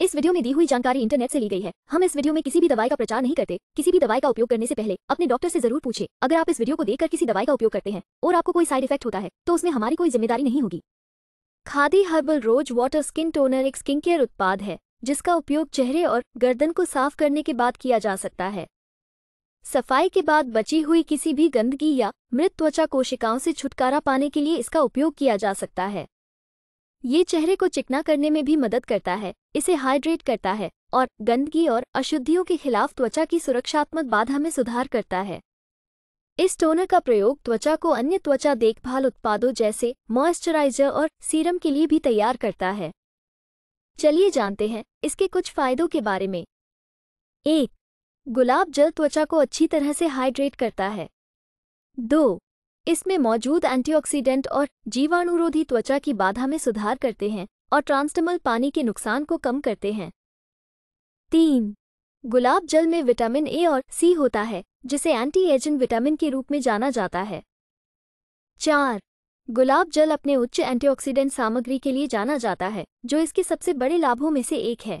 इस वीडियो में दी हुई जानकारी इंटरनेट से ली गई है हम इस वीडियो में किसी भी दवाई का प्रचार नहीं करते किसी भी दवाई का उपयोग करने से पहले अपने डॉक्टर से जरूर पूछे अगर आप इस वीडियो को देखकर किसी दवाई का उपयोग करते हैं और आपको कोई साइड इफेक्ट होता है तो उसमें हमारी कोई जिम्मेदारी नहीं होगी Khadi herbal rose water skin toner एक स्किन केयर उत्पाद है जिसका उपयोग चेहरे और गर्दन को साफ करने के बाद किया जा सकता है सफाई के बाद बची हुई किसी भी गंदगी या मृत त्वचा कोशिकाओं से छुटकारा पाने के लिए इसका उपयोग किया जा सकता है ये चेहरे को चिकना करने में भी मदद करता है इसे हाइड्रेट करता है और गंदगी और अशुद्धियों के खिलाफ त्वचा की सुरक्षात्मक बाधा में सुधार करता है इस टोनर का प्रयोग त्वचा को अन्य त्वचा देखभाल उत्पादों जैसे मॉइस्चराइजर और सीरम के लिए भी तैयार करता है चलिए जानते हैं इसके कुछ फायदों के बारे में एक गुलाब जल त्वचा को अच्छी तरह से हाइड्रेट करता है दो इसमें मौजूद एंटीऑक्सीडेंट और जीवाणुरोधी त्वचा की बाधा में सुधार करते हैं और ट्रांसटमल पानी के नुकसान को कम करते हैं तीन गुलाब जल में विटामिन ए और सी होता है जिसे एंटी एजिंग विटामिन के रूप में जाना जाता है चार गुलाब जल अपने उच्च एंटीऑक्सीडेंट सामग्री के लिए जाना जाता है जो इसके सबसे बड़े लाभों में से एक है